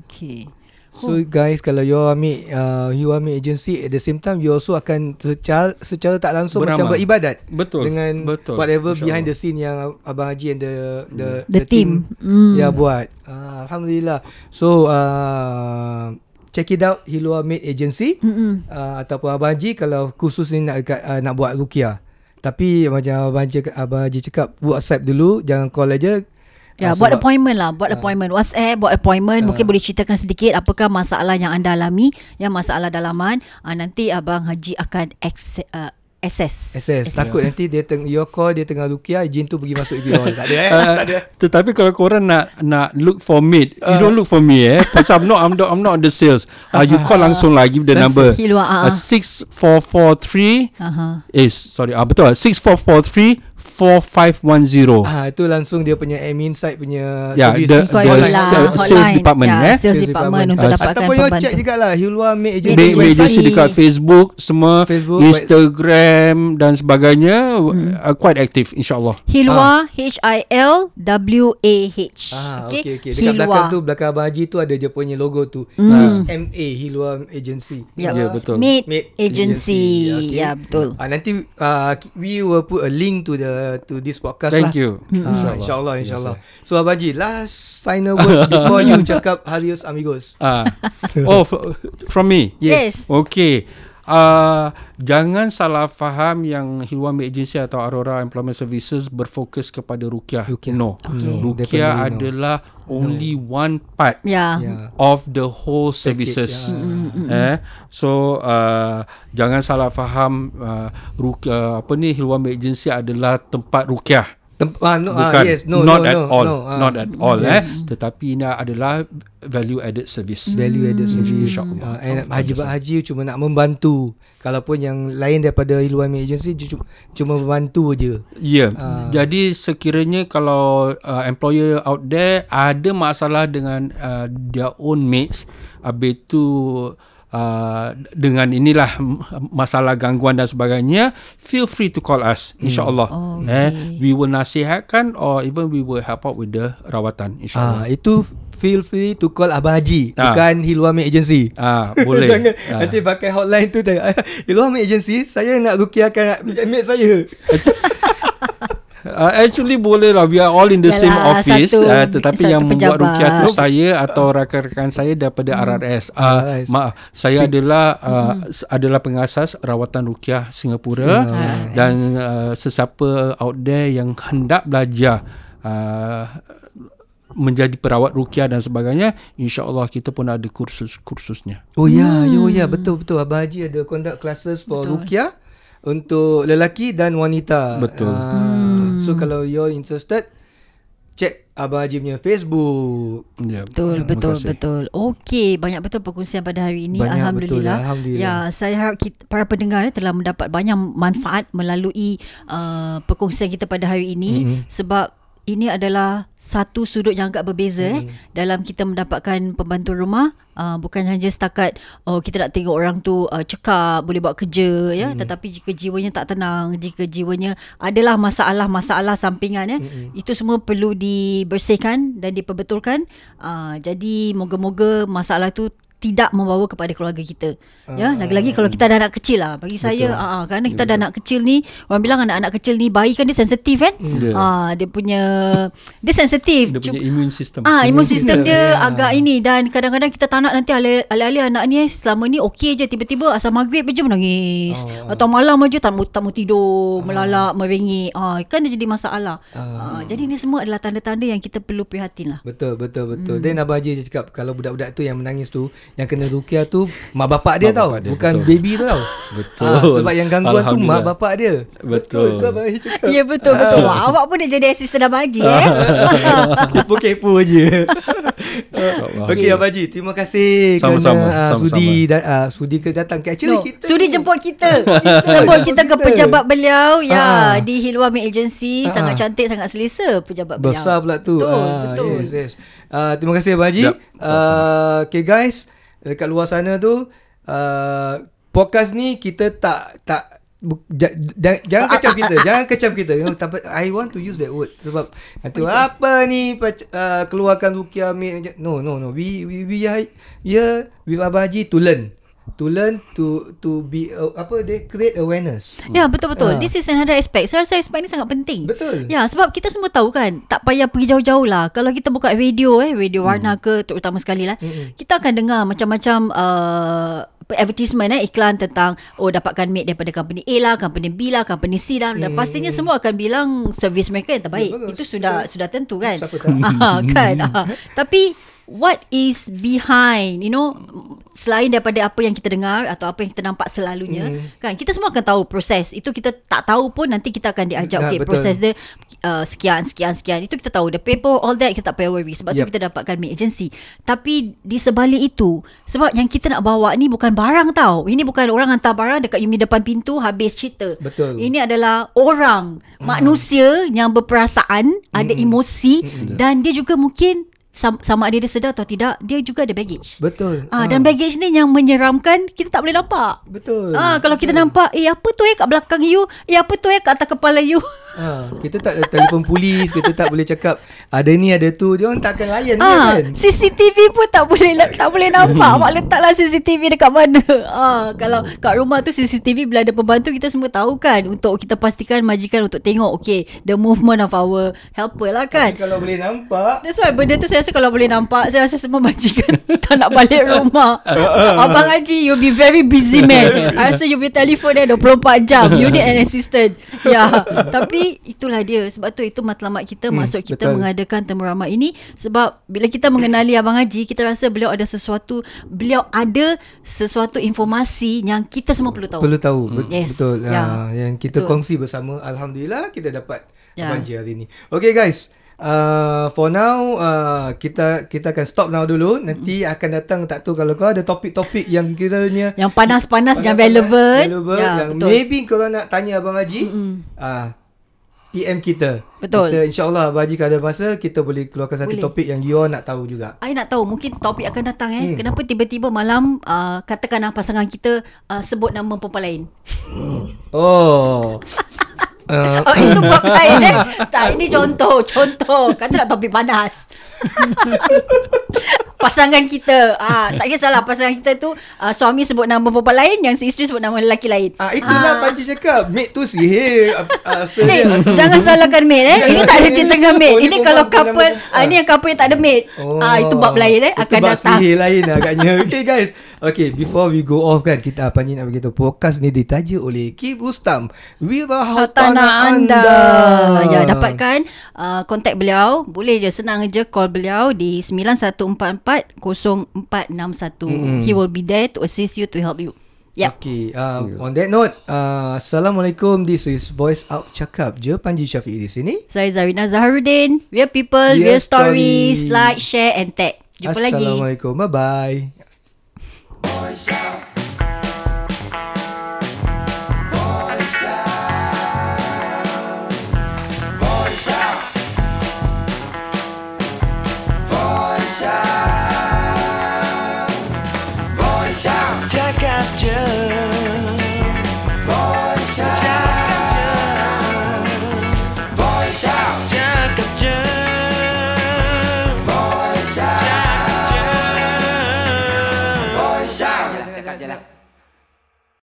Okay. So hmm. guys kalau you ambil uh, you ambil agency at the same time you also akan secara, secara tak langsung Beramal. macam beribadat betul dengan betul. whatever Insya behind Allah. the scene yang abang Haji and the the, hmm. the, the team, team mm. ya buat. Uh, alhamdulillah. So uh, check it out Hilua Made Agency uh, ataupun abang Haji kalau khusus ni nak uh, nak buat rukia. Tapi macam abang Haji, abang Haji cakap WhatsApp dulu jangan call aja Ya, sebab buat appointment lah, buat ah. appointment uh, WhatsApp, buat appointment. Uh, Mungkin boleh ceritakan sedikit apakah masalah yang anda alami, yang masalah dalaman. Uh, nanti abang Haji akan access. Uh, SS. Takut nanti dia teng your dia tengah rukia izin tu pergi masuk ibu orang. Tak ada eh. Uh, tak ada. Tetapi kalau korang nak nak look for me, uh. you don't look for me eh. Because I'm not I'm not I'm not the sales. Uh, you call langsung lah give the That's number. six four four three. Eh sorry. Ah uh, betul. Lah. three. Ah itu langsung dia punya admin site punya yeah, service the, the, the lah, ya, eh? sales, department, yeah, eh. sales department eh sales department untuk dapatkan pembantu ataupun you check jugalah Hilwa make agency make, make agency dekat Facebook semua Facebook, Instagram but... dan sebagainya hmm. uh, quite active insyaAllah Hilwa ah. H I L W A H ah, okay. okay, okay. dekat Hilwa. belakang tu belakang baju tu ada dia punya logo tu hmm. M A Hilwa agency ya yeah, betul Made, agency, agency. Okay. yeah, betul uh, nanti uh, we will put a link to the to this podcast Thank lah. you. Ha, insyaallah insyaallah. Insya Allah. So Abaji last final word before you cakap halus amigos. Ah. oh from me. Yes. Okay. Ah, jangan salah faham yang Hilwan Agency atau Aurora Employment Services berfokus kepada rukyah. rukyah. No. Okay. Rukyah Definitely adalah no. only no. one part ya. yeah. of the whole Package, services. Yeah. Mm, mm, mm, eh. So uh, jangan salah faham uh, ah, rukyah, apa ni Hilwan Agency adalah tempat rukyah. Temp- ah, no, ah, Bukan. Uh, yes, no, not no, at no, all. No, uh, not at all. Eh? Yes. Eh? Tetapi ini adalah value added service. Mm. Value added service. Hmm. Uh, and Haji Pak Haji cuma nak membantu. Kalaupun yang lain daripada Iluan Mi Agency cuma membantu aja. Ya. Yeah. Uh. Jadi sekiranya kalau uh, employer out there ada masalah dengan uh, their own mates, habis tu uh, dengan inilah masalah gangguan dan sebagainya feel free to call us hmm. insyaallah oh, eh, okay. eh we will nasihatkan or even we will help out with the rawatan insyaallah ah itu feel free to call Abah Haji ah. bukan Hilwami Agency. Ah, boleh. Jangan ah. nanti pakai hotline tu Hilwami Agency, saya nak rukiahkan mate saya. uh, actually boleh lah we are all in the Yalah, same office uh, tetapi yang pejabat. membuat rukyah tu saya atau rakan-rakan saya daripada hmm. RRS uh, maaf saya si- adalah uh, hmm. adalah pengasas rawatan rukyah Singapura si- dan uh, sesiapa out there yang hendak belajar uh, menjadi perawat rukyah dan sebagainya Insya Allah kita pun ada kursus-kursusnya oh ya hmm. yeah, oh ya yeah, betul betul abah haji ada conduct classes for rukyah untuk lelaki dan wanita betul uh, hmm. So hmm. kalau you're interested Check Abah Haji punya Facebook yep. Ya. Betul, betul, betul Okay, banyak betul perkongsian pada hari ini banyak ya, Alhamdulillah betul, Alhamdulillah Ya, saya harap kita, para pendengar eh, telah mendapat banyak manfaat Melalui uh, perkongsian kita pada hari ini mm-hmm. Sebab ini adalah satu sudut yang agak berbeza eh. hmm. eh dalam kita mendapatkan pembantu rumah uh, bukan hanya setakat oh kita nak tengok orang tu uh, cekap boleh buat kerja ya hmm. tetapi jika jiwanya tak tenang jika jiwanya adalah masalah-masalah sampingan eh, hmm. itu semua perlu dibersihkan dan diperbetulkan uh, jadi moga-moga masalah tu tidak membawa kepada keluarga kita. Uh, ya, ah. lagi-lagi kalau kita dah anak kecil lah. Bagi betul. saya, uh, uh, ah, kerana kita yeah, dah anak kecil ni, orang bilang anak-anak kecil ni bayi kan dia sensitif kan? Yeah. Hmm. Uh, dia punya dia sensitif. Dia punya immune system. Ah, uh, immune system dia yeah. agak ini dan kadang-kadang kita tak nak nanti alih-alih anak ni eh, selama ni okey je tiba-tiba asal maghrib je menangis. Oh. Atau malam aja tak mau tak mau tidur, uh. melalak, merengik. Ah, uh, kan dia jadi masalah. Uh. Uh, jadi ini semua adalah tanda-tanda yang kita perlu prihatin lah. Betul, betul, betul. Dan hmm. Abah Haji cakap kalau budak-budak tu yang menangis tu yang kena rukia tu mak bapak dia mak tau bapak dia, bukan betul. baby tu tau betul ha, sebab yang gangguan tu mak bapak dia betul betul ya betul ha. betul Wah, awak pun dah jadi asisten abang haji eh kepo kepo je Okey Abang Haji Terima kasih Sama-sama, Uh, Sudi Da, uh, Sudi ke datang ke Actually no, kita Sudi tu. jemput kita Jemput kita ke pejabat beliau Ya Di Hilwami Agency Aa. Sangat cantik Sangat selesa Pejabat Besar beliau Besar pula tu Betul, uh, betul. Yes, yes. Uh, Terima kasih Abang Haji yep, uh, Okay guys uh, dekat luar sana tu uh, podcast ni kita tak tak bu, j, j, jangan kecam kita jangan kecam kita tapi i want to use that word sebab itu apa ni uh, keluarkan rukia no no no we we we are ya, here ya, with abaji to learn to learn to to be uh, apa they create awareness. Ya yeah, betul betul. Uh. Ah. This is another aspect. Saya rasa aspect ni sangat penting. Betul. Ya yeah, sebab kita semua tahu kan tak payah pergi jauh-jauh lah. Kalau kita buka radio eh radio hmm. warna ke terutama sekali lah hmm. kita akan dengar macam-macam uh, advertisement eh iklan tentang oh dapatkan mate daripada company A lah company B lah company C lah dan hmm. pastinya semua akan bilang servis mereka yang terbaik ya, itu sudah ya. sudah tentu kan Siapa tak? Ah, kan ah, tapi what is behind you know selain daripada apa yang kita dengar atau apa yang kita nampak selalunya mm. kan kita semua akan tahu proses itu kita tak tahu pun nanti kita akan diajak nah, okay proses dia uh, sekian sekian sekian itu kita tahu the paper all that kita tak payah worry sebab yep. tu kita dapatkan mid agency tapi di sebalik itu sebab yang kita nak bawa ni bukan barang tau ini bukan orang hantar barang dekat Yumi depan pintu habis cerita betul. ini adalah orang mm. manusia yang berperasaan mm. ada hmm. emosi mm. dan dia juga mungkin sama ada dia sedar atau tidak dia juga ada baggage. Betul. Ah ha. dan baggage ni yang menyeramkan kita tak boleh nampak. Betul. Ah ha, kalau kita Betul. nampak eh apa tu eh kat belakang you? Eh apa tu eh kat atas kepala you? Ah ha. kita tak telefon polis, kita tak boleh cakap ada ni ada tu, dia orang takkan layan ha. ni ah, kan. CCTV pun tak boleh tak boleh nampak. Mak letaklah CCTV dekat mana. Ah ha. kalau kat rumah tu CCTV bila ada pembantu kita semua tahu kan untuk kita pastikan majikan untuk tengok okey the movement of our helper lah kan. Tapi kalau boleh nampak. That's why benda tu saya rasa kalau boleh nampak Saya rasa semua majikan Tak nak balik rumah Abang Haji You'll be very busy man I rasa you'll be telefon dia 24 jam You need an assistant Ya yeah. Tapi itulah dia Sebab tu itu matlamat kita hmm, Maksud kita betul. mengadakan temeramat ini Sebab Bila kita mengenali Abang Haji Kita rasa beliau ada sesuatu Beliau ada Sesuatu informasi Yang kita semua perlu tahu Perlu tahu hmm. yes. Betul yeah. Ya. uh, Yang kita betul. kongsi bersama Alhamdulillah Kita dapat yeah. Abang Haji hari ini Okay Guys uh, for now uh, kita kita akan stop now dulu nanti mm. akan datang tak tahu kalau kau ada topik-topik yang kiranya yang panas-panas yang relevant, relevant ya, yang betul. maybe kau nak tanya abang Haji mm uh, PM kita betul kita, insyaallah abang Haji kalau ada masa kita boleh keluarkan satu boleh. topik yang you nak tahu juga I nak tahu mungkin topik akan datang eh mm. kenapa tiba-tiba malam uh, katakanlah pasangan kita uh, sebut nama perempuan lain oh Uh, oh, itu buat lain eh. Tak, ini contoh, contoh. Kata nak topik panas. pasangan kita ah tak kisahlah pasangan kita tu ah, suami sebut nama perempuan lain yang isteri sebut nama lelaki lain ah itulah ah. panji cakap mate tu sihir ah, ah jangan salahkan mate eh ini tak ada cerita dengan mate oh, ini, kalau couple ah, ini yang couple yang tak ada mate ah, oh, ah itu bab lain eh akan bab datang sihir lain agaknya Okay guys okay. before we go off kan kita apa ni nak bagi tahu podcast ni ditaja oleh Kim Ustam Wira Hotan anak anda. anda. Ya, dapatkan uh, kontak uh, beliau. Boleh je, senang je call beliau di 9144-0461. Mm-hmm. He will be there to assist you, to help you. Yep. Ya. Okay, uh, on that note, uh, Assalamualaikum. This is Voice Out Cakap je. Panji Syafiq di sini. Saya Zarina Zaharuddin. Real people, real, real stories. stories. Like, share and tag. Jumpa Assalamualaikum. lagi. Assalamualaikum. Bye-bye.